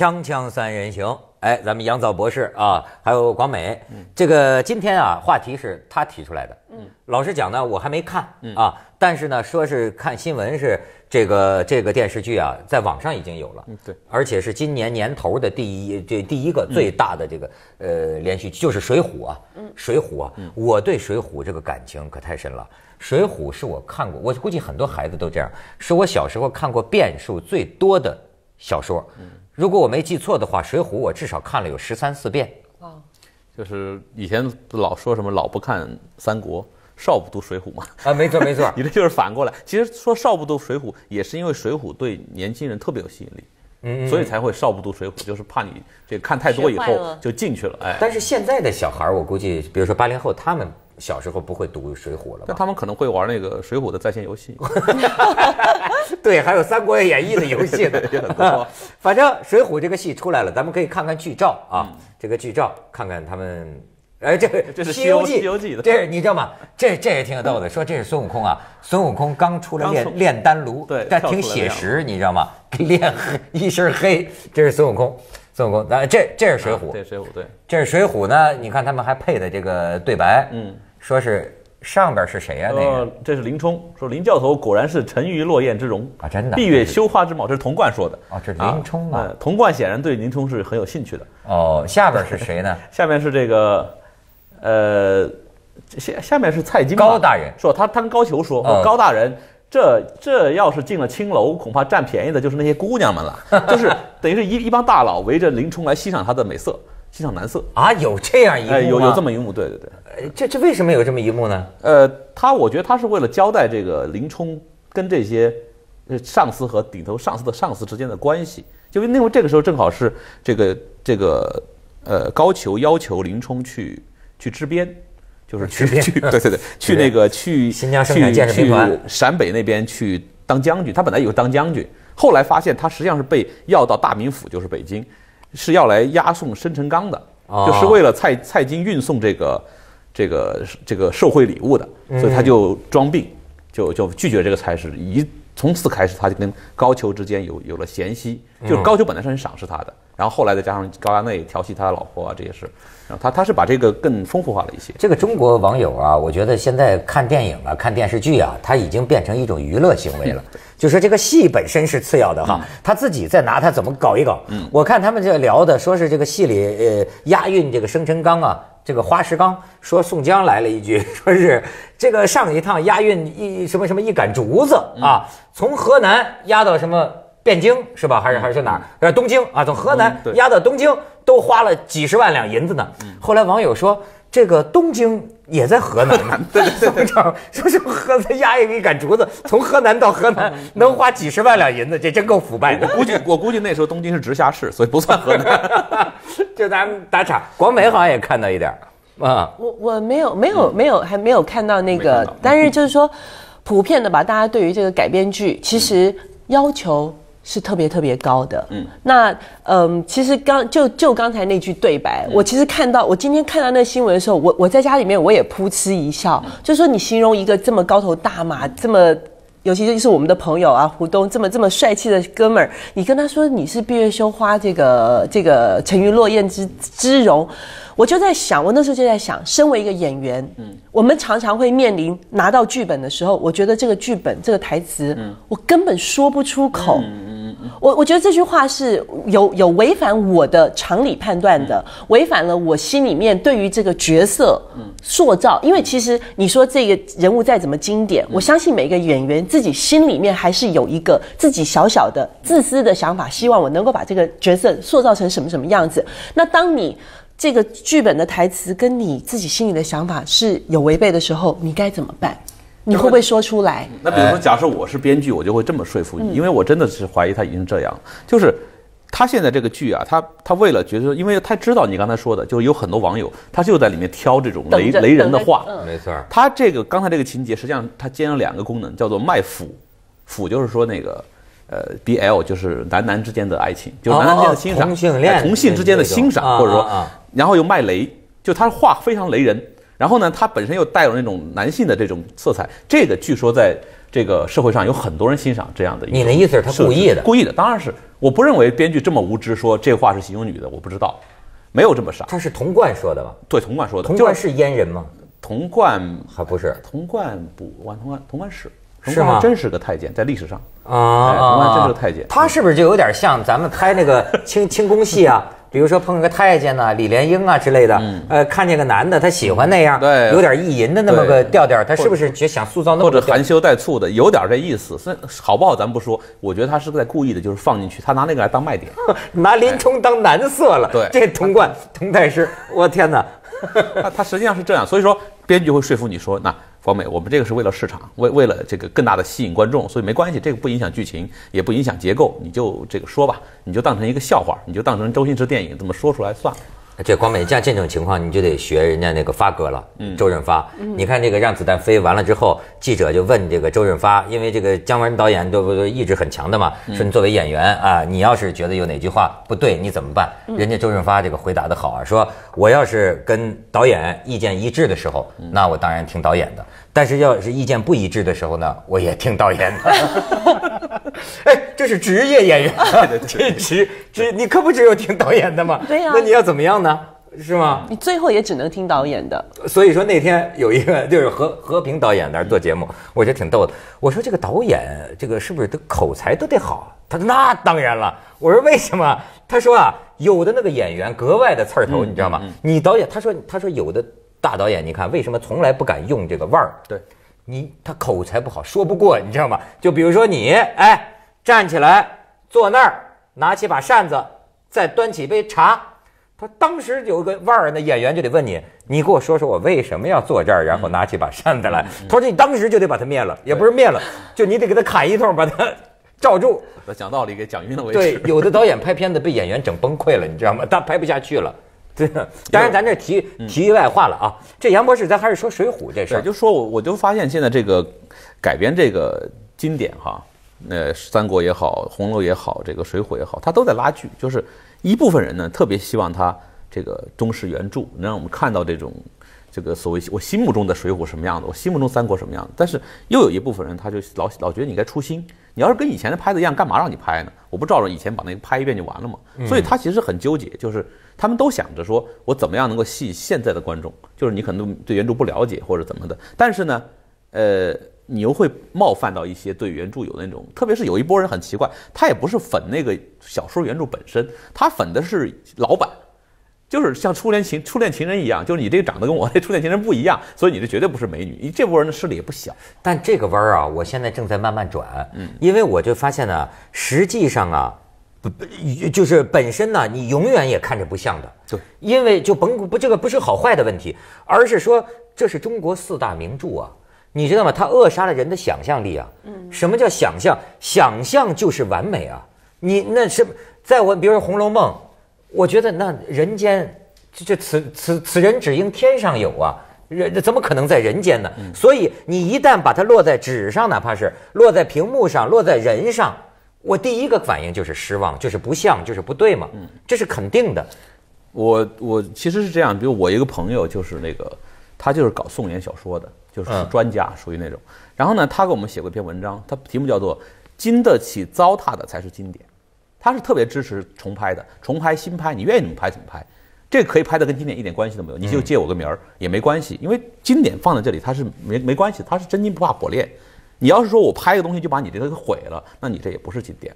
锵锵三人行，哎，咱们杨早博士啊，还有广美，这个今天啊，话题是他提出来的。嗯，老实讲呢，我还没看啊，但是呢，说是看新闻，是这个这个电视剧啊，在网上已经有了。对，而且是今年年头的第一这第一个最大的这个呃连续剧，就是《水浒》啊，《水浒》啊，我对《水浒》这个感情可太深了，《水浒》是我看过，我估计很多孩子都这样，是我小时候看过变数最多的小说。嗯。如果我没记错的话，《水浒》我至少看了有十三四遍，就是以前老说什么老不看三国，少不读水浒嘛，啊，没错没错，你这就是反过来。其实说少不读水浒，也是因为水浒对年轻人特别有吸引力，嗯，所以才会少不读水浒，就是怕你这看太多以后就进去了，哎。但是现在的小孩我估计，比如说八零后他们。小时候不会读《水浒》了，那他们可能会玩那个《水浒》的在线游戏，对，还有《三国演义》的游戏呢，反正《水浒》这个戏出来了，咱们可以看看剧照啊，这个剧照看看他们。哎，这个这是《西游记》的，这你知道吗？这这也挺有逗的。说这是孙悟空啊，孙悟空刚出来炼炼丹炉，对，但挺写实，你知道吗？给 炼黑一身黑，这是孙悟空，孙悟空，咱这这是《水浒》，对《水浒》，对，这是《水浒》呢。你看他们还配的这个对白，嗯。说是上边是谁呀？那呃，这是林冲说：“林教头果然是沉鱼落雁之容啊，真的闭月羞花之貌。”这是童贯说的啊，这是林冲啊。童贯显然对林冲是很有兴趣的哦。下边是谁呢？下面是这个，呃，下下面是蔡京高大人说：“他他跟高俅说，高大人，这这要是进了青楼，恐怕占便宜的就是那些姑娘们了，就是等于是一一帮大佬围着林冲来欣赏他的美色，欣赏男色啊，有这样一幕有有这么一幕，对对对。”这这为什么有这么一幕呢？呃，他我觉得他是为了交代这个林冲跟这些上司和顶头上司的上司之间的关系，就因为那这个时候正好是这个这个呃高俅要求林冲去去支边，就是去去对对对 去那个去新疆生产建设团、陕北那边去当将军。他本来以为当将军，后来发现他实际上是被要到大名府，就是北京，是要来押送生辰纲的，就是为了蔡蔡京运送这个。这个这个受贿礼物的，所以他就装病，就就拒绝这个差事。一从此开始，他就跟高俅之间有有了嫌隙。就是高俅本来是很赏识他的，然后后来再加上高衙内调戏他的老婆啊这些事，他他是把这个更丰富化了一些。这个中国网友啊，我觉得现在看电影啊、看电视剧啊，他已经变成一种娱乐行为了。就是这个戏本身是次要的哈，他自己再拿他怎么搞一搞。我看他们这聊的，说是这个戏里呃押韵这个生辰纲啊。这个花石纲说，宋江来了一句，说是这个上一趟押运一什么什么一杆竹子啊，从河南押到什么汴京是吧？还是还是哪儿？东京啊，从河南押到东京都花了几十万两银子呢。后来网友说。这个东京也在河南呢，对对对，老张，说河南压一给赶竹子，从河南到河南能花几十万两银子，这真够腐败的。我估计，我估计那时候东京是直辖市，所以不算河南。就咱们打场，广美好像也看到一点儿，啊，我我没有没有没有还没有看到那个，但是就是说，普遍的吧，大家对于这个改编剧其实要求。是特别特别高的。嗯，那嗯，其实刚就就刚才那句对白，我其实看到我今天看到那新闻的时候，我我在家里面我也扑哧一笑。就说你形容一个这么高头大马，这么尤其是就是我们的朋友啊，胡东这么这么帅气的哥们儿，你跟他说你是闭月羞花，这个这个沉鱼落雁之之容，我就在想，我那时候就在想，身为一个演员，嗯，我们常常会面临拿到剧本的时候，我觉得这个剧本这个台词，嗯，我根本说不出口。我我觉得这句话是有有违反我的常理判断的，违反了我心里面对于这个角色塑造。因为其实你说这个人物再怎么经典，我相信每个演员自己心里面还是有一个自己小小的自私的想法，希望我能够把这个角色塑造成什么什么样子。那当你这个剧本的台词跟你自己心里的想法是有违背的时候，你该怎么办？你会不会说出来？那比如说，假设我是编剧，我就会这么说服你，因为我真的是怀疑他已经这样。就是他现在这个剧啊，他他为了觉得，因为他知道你刚才说的，就是有很多网友，他就在里面挑这种雷雷人的话。没错，他这个刚才这个情节，实际上他兼了两个功能，叫做卖腐，腐就是说那个呃 BL，就是男男之间的爱情，就是男之间的欣赏，同性恋，同性之间的欣赏，或者说，然后又卖雷，就他话非常雷人。然后呢，他本身又带有那种男性的这种色彩，这个据说在这个社会上有很多人欣赏这样的。你的意思是，他故意的？故意的？当然是，我不认为编剧这么无知，说这话是形容女的，我不知道，没有这么傻。他是童贯说的吧？对，童贯说的。童贯是阉人吗？童贯还不是。童贯不，完童贯，童贯是，是吗？真是个太监，在历史上啊，童贯真是个太监。他是不是就有点像咱们拍那个清清宫戏啊？比如说碰个太监呢，李莲英啊之类的，呃，看见个男的，他喜欢那样，对，有点意淫的那么个调调，他是不是就想塑造那么或者含羞带醋的，有点这意思，好不好？咱不说，我觉得他是在故意的，就是放进去，他拿那个来当卖点，拿林冲当男色了，对，这童贯童太师，我天哪，他实际上是这样，所以说编剧会说服你说那。方美，我们这个是为了市场，为为了这个更大的吸引观众，所以没关系，这个不影响剧情，也不影响结构，你就这个说吧，你就当成一个笑话，你就当成周星驰电影这么说出来算了。这光美像这种情况，你就得学人家那个发哥了，周润发。你看这个让子弹飞完了之后，记者就问这个周润发，因为这个姜文导演都都意志很强的嘛，说你作为演员啊，你要是觉得有哪句话不对，你怎么办？人家周润发这个回答的好啊，说我要是跟导演意见一致的时候，那我当然听导演的；但是要是意见不一致的时候呢，我也听导演的。哎。这是职业演员 这职职你可不只有听导演的吗？对呀。那你要怎么样呢？是吗？你最后也只能听导演的。所以说那天有一个就是和和平导演在那儿做节目，我觉得挺逗的。我说这个导演这个是不是都口才都得好？他说那当然了。我说为什么？他说啊，有的那个演员格外的刺儿头，你知道吗？你导演他说他说有的大导演你看为什么从来不敢用这个腕儿？对，你他口才不好，说不过你知道吗？就比如说你哎。站起来，坐那儿，拿起把扇子，再端起杯茶。他当时有个腕儿的演员就得问你，你给我说说，我为什么要坐这儿，然后拿起把扇子来。他说你当时就得把它灭了，也不是灭了，就你得给他砍一通，把他罩住。他讲道理给讲晕了为止。对，有的导演拍片子被演员整崩溃了，你知道吗？他拍不下去了。对，当然咱这题题外话了啊。这杨博士，咱还是说《水浒》这事儿。就说我，我就发现现在这个改编这个经典哈。呃，三国也好，红楼也好，这个水浒也好，它都在拉锯。就是一部分人呢，特别希望它这个忠实原著，能让我们看到这种这个所谓我心目中的水浒什么样的，我心目中三国什么样的。但是又有一部分人，他就老老觉得你该出新。你要是跟以前的拍的一样，干嘛让你拍呢？我不照着以前把那个拍一遍就完了嘛。所以他其实很纠结，就是他们都想着说我怎么样能够吸引现在的观众，就是你可能对原著不了解或者怎么的。但是呢，呃。你又会冒犯到一些对原著有那种，特别是有一波人很奇怪，他也不是粉那个小说原著本身，他粉的是老版，就是像初恋情初恋情人一样，就是你这个长得跟我那初恋情人不一样，所以你这绝对不是美女。你这波人的势力也不小。但这个弯儿啊，我现在正在慢慢转，嗯，因为我就发现呢，实际上啊，不不，就是本身呢，你永远也看着不像的，对，因为就甭不这个不是好坏的问题，而是说这是中国四大名著啊。你知道吗？他扼杀了人的想象力啊！嗯，什么叫想象？想象就是完美啊！你那是在我，比如说《红楼梦》，我觉得那人间，这此此此人只应天上有啊，人怎么可能在人间呢？所以你一旦把它落在纸上，哪怕是落在屏幕上，落在人上，我第一个反应就是失望，就是不像，就是不对嘛。嗯，这是肯定的。我我其实是这样，比如我一个朋友就是那个。他就是搞宋元小说的，就是专家，属于那种。然后呢，他给我们写过一篇文章，他题目叫做《经得起糟蹋的才是经典》。他是特别支持重拍的，重拍、新拍，你愿意怎么拍怎么拍，这个可以拍的跟经典一点关系都没有，你就借我个名儿也没关系，因为经典放在这里，它是没没关系，它是真金不怕火炼。你要是说我拍一个东西就把你这个给毁了，那你这也不是经典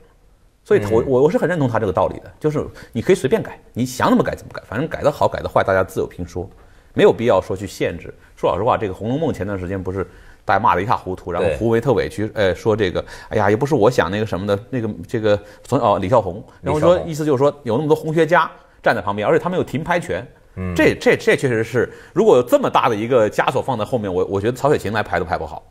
所以，我我我是很认同他这个道理的，就是你可以随便改，你想怎么改怎么改，反正改的好改的坏，大家自有评说。没有必要说去限制。说老实话，这个《红楼梦》前段时间不是大家骂得一塌糊涂，然后胡维特委屈，哎，说这个，哎呀，也不是我想那个什么的，那个这个从哦李少红，然后说意思就是说有那么多红学家站在旁边，而且他们有停拍权，这这这确实是，如果这么大的一个枷锁放在后面，我我觉得曹雪芹来拍都拍不好。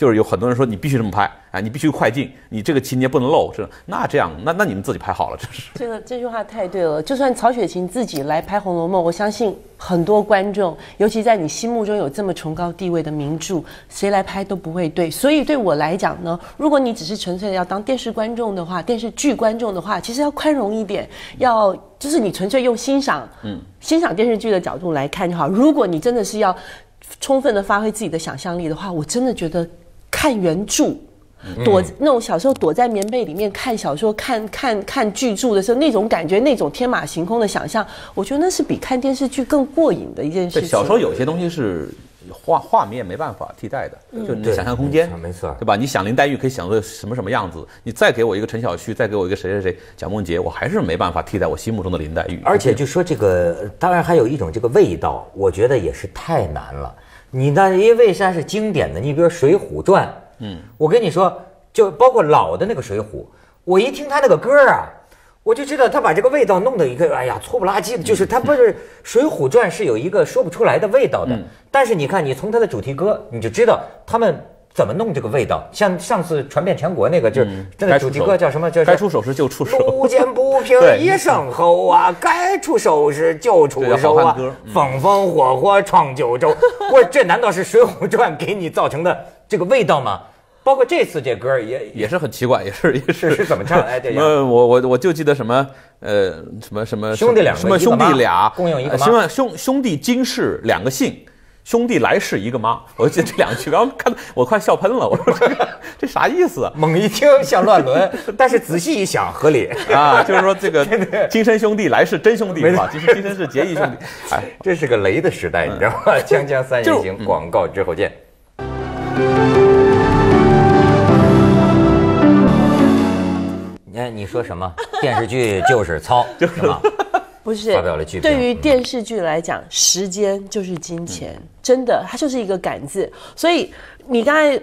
就是有很多人说你必须这么拍，啊，你必须快进，你这个情节不能漏，是那这样，那那你们自己拍好了，这是这个这句话太对了。就算曹雪芹自己来拍《红楼梦》，我相信很多观众，尤其在你心目中有这么崇高地位的名著，谁来拍都不会对。所以对我来讲呢，如果你只是纯粹的要当电视观众的话，电视剧观众的话，其实要宽容一点，要就是你纯粹用欣赏，嗯，欣赏电视剧的角度来看就好。如果你真的是要充分的发挥自己的想象力的话，我真的觉得。看原著，躲那种小时候躲在棉被里面看小说、看看看巨著的时候，那种感觉，那种天马行空的想象，我觉得那是比看电视剧更过瘾的一件事。小说有些东西是画画面没办法替代的，就你的想象空间，没错，对吧？你想林黛玉可以想个什么什么样子，你再给我一个陈小旭，再给我一个谁谁谁，蒋梦婕，我还是没办法替代我心目中的林黛玉。而且就说这个，当然还有一种这个味道，我觉得也是太难了。你那因为为啥是经典的？你比如《水浒传》，嗯，我跟你说，就包括老的那个《水浒》，我一听他那个歌啊，我就知道他把这个味道弄得一个，哎呀，粗不拉几的。就是 他不是《水浒传》，是有一个说不出来的味道的。但是你看，你从他的主题歌，你就知道他们。怎么弄这个味道？像上次传遍全国那个，就是真的主题歌叫什么？叫“该出手时就出手”。路见不平 一声吼啊，该出手时就出手啊！风风火火闯九州，我 这难道是《水浒传》给你造成的这个味道吗？包括这次这歌也也是很奇怪，也是也是是怎么唱？哎，对，嗯，我我我就记得什么呃什么什么兄弟两什么兄弟俩共用一个妈，兄兄兄弟今世两个姓。兄弟来世一个妈，我就记这两句，然后看我快笑喷了。我说这 这啥意思猛一听像乱伦，但是仔细一想合理啊，就是说这个亲生兄弟来世真兄弟嘛，其实今生是结义兄弟。哎，这是个雷的时代，你知道吗？锵锵三人行，广告之后见。你看你说什么？电视剧就是操，就是吗？不是，对于电视剧来讲，时间就是金钱，真的，它就是一个“感”字。所以你刚才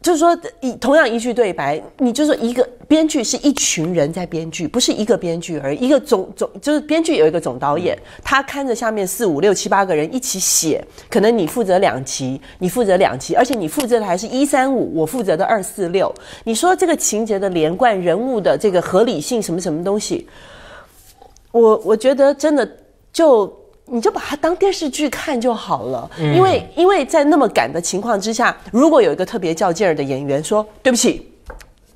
就是说，一同样一句对白，你就说一个编剧是一群人在编剧，不是一个编剧而已。一个总总就是编剧有一个总导演，他看着下面四五六七八个人一起写。可能你负责两集，你负责两集，而且你负责的还是一三五，我负责的二四六。你说这个情节的连贯、人物的这个合理性，什么什么东西？我我觉得真的，就你就把它当电视剧看就好了，因为因为在那么赶的情况之下，如果有一个特别较劲儿的演员说对不起，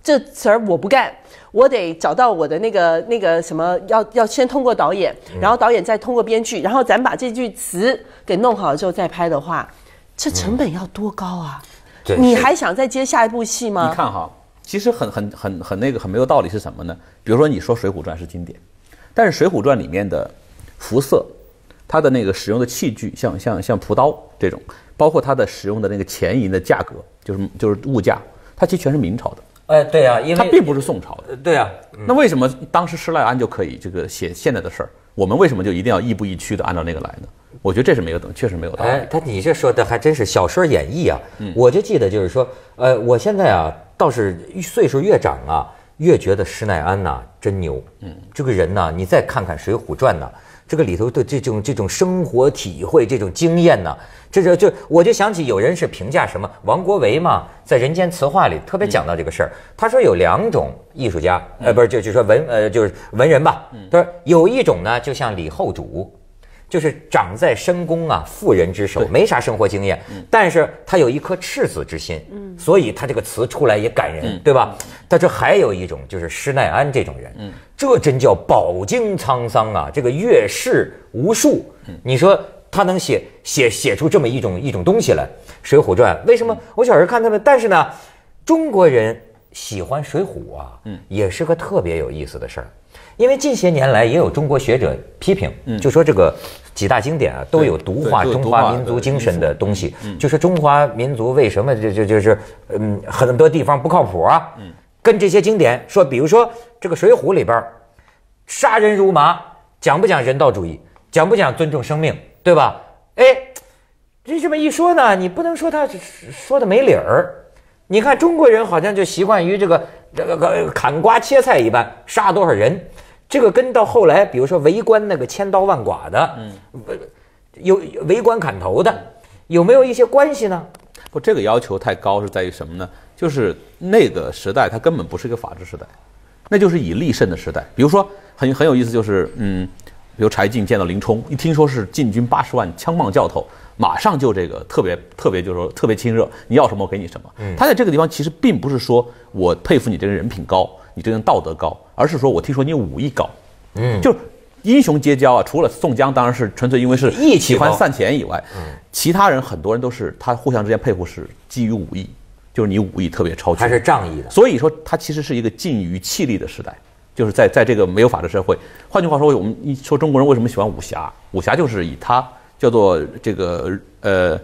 这词儿我不干，我得找到我的那个那个什么，要要先通过导演，然后导演再通过编剧，然后咱把这句词给弄好了之后再拍的话，这成本要多高啊？你还想再接下一部戏吗？你看哈，其实很很很很那个很没有道理是什么呢？比如说你说《水浒传》是经典。但是《水浒传》里面的服饰，它的那个使用的器具，像像像屠刀这种，包括它的使用的那个钱银的价格，就是就是物价，它其实全是明朝的。哎，对啊，因为它并不是宋朝的。对啊，那为什么当时施耐庵就可以这个写现在的事儿？我们为什么就一定要亦步亦趋的按照那个来呢？我觉得这是没有等，确实没有道理。哎，他你这说的还真是小说演绎啊。我就记得就是说，呃，我现在啊倒是岁数越长啊。越觉得施耐庵呐真牛，嗯，这个人呢，你再看看《水浒传》呢，这个里头的这种这种生活体会、这种经验呢，这这这，我就想起有人是评价什么王国维嘛，在《人间词话》里特别讲到这个事儿，他说有两种艺术家，呃，不是就就说文呃就是文人吧，他说有一种呢，就像李后主。就是长在深宫啊，妇人之手，没啥生活经验，但是他有一颗赤子之心，嗯，所以他这个词出来也感人，对吧？但这还有一种就是施耐庵这种人，嗯，这真叫饱经沧桑啊，这个阅世无数，你说他能写写写出这么一种一种东西来，《水浒传》为什么我小时候看他们，但是呢，中国人喜欢《水浒》啊，嗯，也是个特别有意思的事儿，因为近些年来也有中国学者批评，就说这个。几大经典啊，都有毒化中华民族精神的东西，就是中华民族为什么就就就是，嗯，很多地方不靠谱啊，跟这些经典说，比如说这个《水浒》里边，杀人如麻，讲不讲人道主义，讲不讲尊重生命，对吧？哎，这这么一说呢，你不能说他说的没理儿，你看中国人好像就习惯于这个这个砍瓜切菜一般，杀多少人。这个跟到后来，比如说围官那个千刀万剐的，嗯，为有围官砍头的，有没有一些关系呢？不，这个要求太高，是在于什么呢？就是那个时代，它根本不是一个法治时代，那就是以利胜的时代。比如说，很很有意思，就是嗯，比如柴进见到林冲，一听说是禁军八十万枪棒教头，马上就这个特别特别，就是说特别亲热，你要什么我给你什么。嗯，他在这个地方其实并不是说我佩服你这个人品高，你这个人道德高。而是说，我听说你武艺高，嗯，就英雄结交啊，除了宋江，当然是纯粹因为是喜欢散钱以外，嗯，其他人很多人都是他互相之间佩服是基于武艺，就是你武艺特别超群，他是仗义的，所以说他其实是一个近于气力的时代，就是在在这个没有法治社会，换句话说，我们一说中国人为什么喜欢武侠，武侠就是以他叫做这个呃。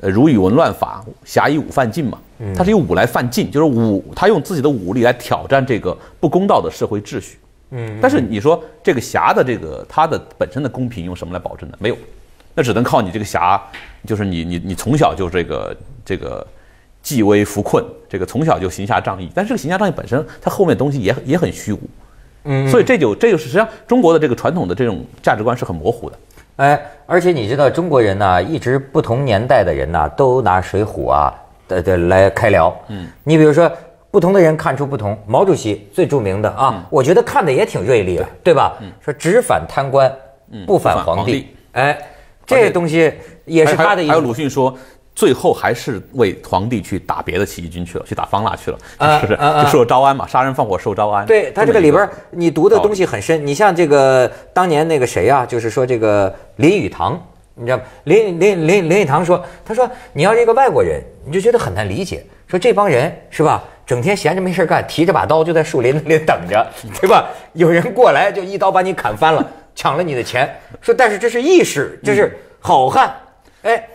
呃，儒以文乱法，侠以武犯禁嘛。他是用武来犯禁，就是武，他用自己的武力来挑战这个不公道的社会秩序。嗯，但是你说这个侠的这个他的本身的公平用什么来保证呢？没有，那只能靠你这个侠，就是你你你从小就这个这个济危扶困，这个从小就行侠仗义。但是这个行侠仗义本身，它后面东西也也很虚无。嗯，所以这就这就是实际上中国的这个传统的这种价值观是很模糊的。哎，而且你知道中国人呢，一直不同年代的人呢，都拿《水浒》啊的的来开聊。嗯，你比如说，不同的人看出不同。毛主席最著名的啊，我觉得看的也挺锐利的，对吧？说只反贪官，不反皇帝。哎，这个东西也是他的。还有鲁迅说。最后还是为皇帝去打别的起义军去了，去打方腊去了，就是不是？受招安嘛，杀人放火受招安。对他这个里边，你读的东西很深。你像这个当年那个谁呀，就是说这个林语堂，你知道吗？林林林林语堂说，他说你要是一个外国人，你就觉得很难理解。说这帮人是吧，整天闲着没事干，提着把刀就在树林子里等着，对吧？有人过来就一刀把你砍翻了，抢了你的钱。说但是这是义士，这是好汉，哎。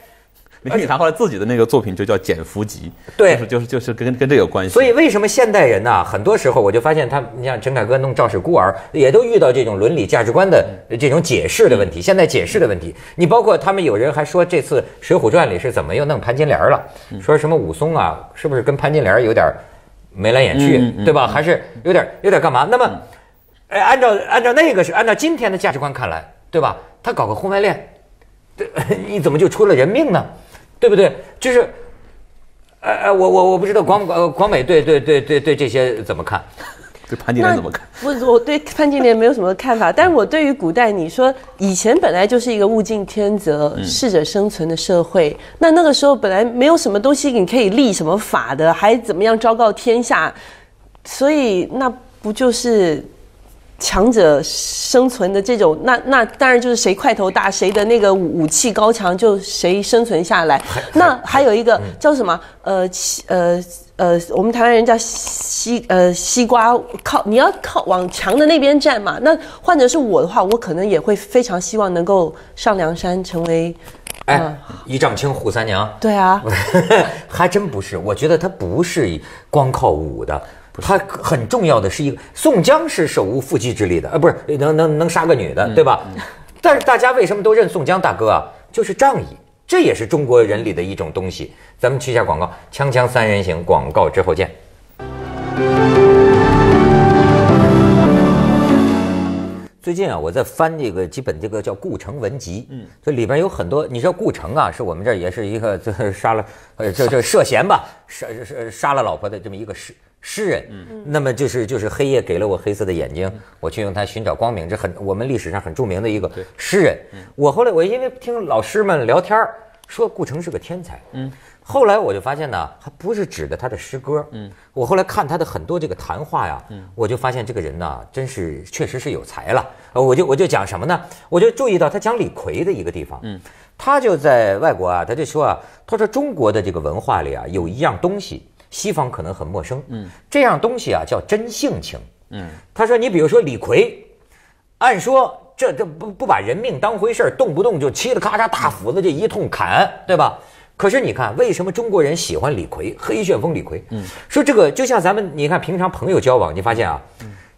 而你拿回来自己的那个作品就叫《减福集》，对，就是就是跟跟这个有关系。所以为什么现代人呢？很多时候我就发现他，你像陈凯歌弄《赵氏孤儿》，也都遇到这种伦理价值观的这种解释的问题。现在解释的问题，你包括他们有人还说这次《水浒传》里是怎么又弄潘金莲了？说什么武松啊，是不是跟潘金莲有点眉来眼去，对吧？还是有点有点干嘛？那么，哎，按照按照那个是按照今天的价值观看来，对吧？他搞个婚外恋，你怎么就出了人命呢？对不对？就是，哎哎，我我我不知道，广广广美对对对对对这些怎么看？对潘金莲怎么看？不是，我对潘金莲没有什么看法，但是我对于古代，你说以前本来就是一个物竞天择、适者生存的社会，那那个时候本来没有什么东西你可以立什么法的，还怎么样昭告天下，所以那不就是？强者生存的这种，那那当然就是谁块头大，谁的那个武武器高强，就谁生存下来。那还有一个叫什么？呃，呃，呃，我们台湾人叫西呃西瓜靠，你要靠往墙的那边站嘛。那换者是我的话，我可能也会非常希望能够上梁山，成为哎一丈青扈三娘。对啊，还真不是，我觉得他不是光靠武的。他很重要的是一个宋江是手无缚鸡之力的啊，不是能能能杀个女的对吧？但是大家为什么都认宋江大哥啊？就是仗义，这也是中国人里的一种东西。咱们去一下广告，锵锵三人行广告之后见。最近啊，我在翻这个几本这个叫《顾城文集》，嗯，这里边有很多，你知道顾城啊，是我们这也是一个杀了，呃，就就涉嫌吧，杀杀杀了老婆的这么一个事。诗人，嗯，那么就是就是黑夜给了我黑色的眼睛，我去用它寻找光明。这很我们历史上很著名的一个诗人。我后来我因为听老师们聊天儿，说顾城是个天才，嗯，后来我就发现呢，还不是指的他的诗歌，嗯，我后来看他的很多这个谈话呀，嗯，我就发现这个人呢，真是确实是有才了。我就我就讲什么呢？我就注意到他讲李逵的一个地方，嗯，他就在外国啊，他就说啊，他说中国的这个文化里啊，有一样东西。西方可能很陌生，嗯，这样东西啊叫真性情，嗯，他说你比如说李逵，按说这这不不把人命当回事儿，动不动就嘁哩喀嚓大斧子这一通砍，对吧？可是你看为什么中国人喜欢李逵，黑旋风李逵？嗯，说这个就像咱们你看平常朋友交往，你发现啊，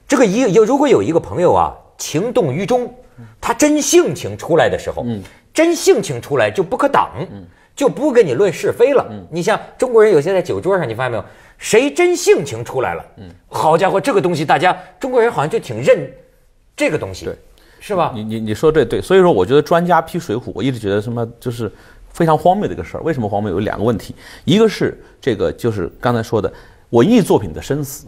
这个一有如果有一个朋友啊，情动于衷，他真性情出来的时候，嗯，真性情出来就不可挡，嗯。就不跟你论是非了。嗯，你像中国人，有些在酒桌上，你发现没有，谁真性情出来了？嗯，好家伙，这个东西大家中国人好像就挺认这个东西，对，是吧？你你你说这对，所以说我觉得专家批水浒，我一直觉得什么就是非常荒谬的一个事儿。为什么荒谬？有两个问题，一个是这个就是刚才说的文艺作品的生死。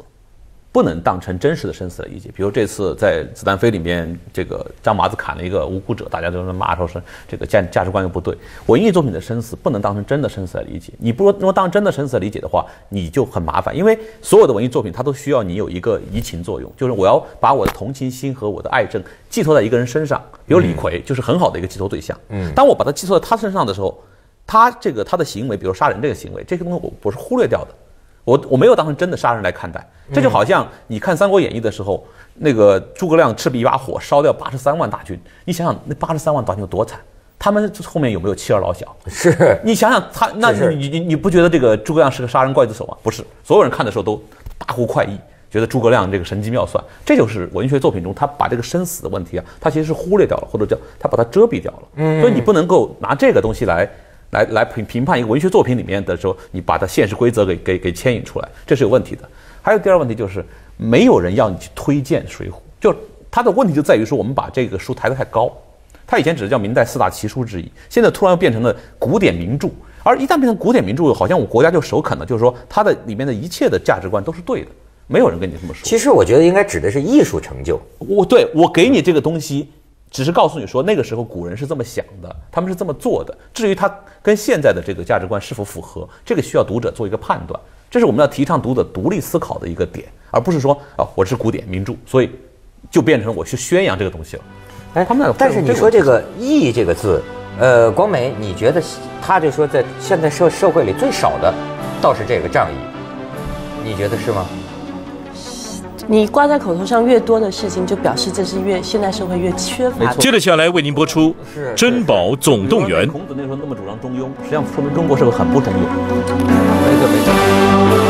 不能当成真实的生死来理解，比如这次在《子弹飞》里面，这个张麻子砍了一个无辜者，大家都在骂说是这个价价值观又不对。文艺作品的生死不能当成真的生死来理解，你不说果当真的生死理解的话，你就很麻烦，因为所有的文艺作品它都需要你有一个移情作用，就是我要把我的同情心和我的爱憎寄托在一个人身上，比如李逵就是很好的一个寄托对象。嗯，当我把它寄托在他身上的时候，他这个他的行为，比如杀人这个行为，这些东西我不是忽略掉的。我我没有当成真的杀人来看待，这就好像你看《三国演义》的时候，那个诸葛亮赤壁一把火烧掉八十三万大军，你想想那八十三万大军有多惨，他们后面有没有妻儿老小？是你想想他，那你你你不觉得这个诸葛亮是个杀人刽子手吗？不是，所有人看的时候都大呼快意，觉得诸葛亮这个神机妙算，这就是文学作品中他把这个生死的问题啊，他其实是忽略掉了，或者叫他把它遮蔽掉了。嗯，所以你不能够拿这个东西来。来来评评判一个文学作品里面的时候，你把它现实规则给给给牵引出来，这是有问题的。还有第二个问题就是，没有人要你去推荐《水浒》，就它的问题就在于说，我们把这个书抬得太高。它以前只是叫明代四大奇书之一，现在突然又变成了古典名著，而一旦变成古典名著，好像我国家就首肯了，就是说它的里面的一切的价值观都是对的，没有人跟你这么说。其实我觉得应该指的是艺术成就。我对我给你这个东西。只是告诉你说，那个时候古人是这么想的，他们是这么做的。至于他跟现在的这个价值观是否符合，这个需要读者做一个判断。这是我们要提倡读者独立思考的一个点，而不是说啊，我是古典名著，所以就变成我去宣扬这个东西了。哎，他们但是你说这个义这个字，呃，光美，你觉得他就说在现在社社会里最少的倒是这个仗义，你觉得是吗？你挂在口头上越多的事情，就表示这是越现代社会越缺乏。接着下来为您播出《珍宝总动员》。孔子那时候那么主张中庸，实际上说明中国社会很不中庸。没错，没错。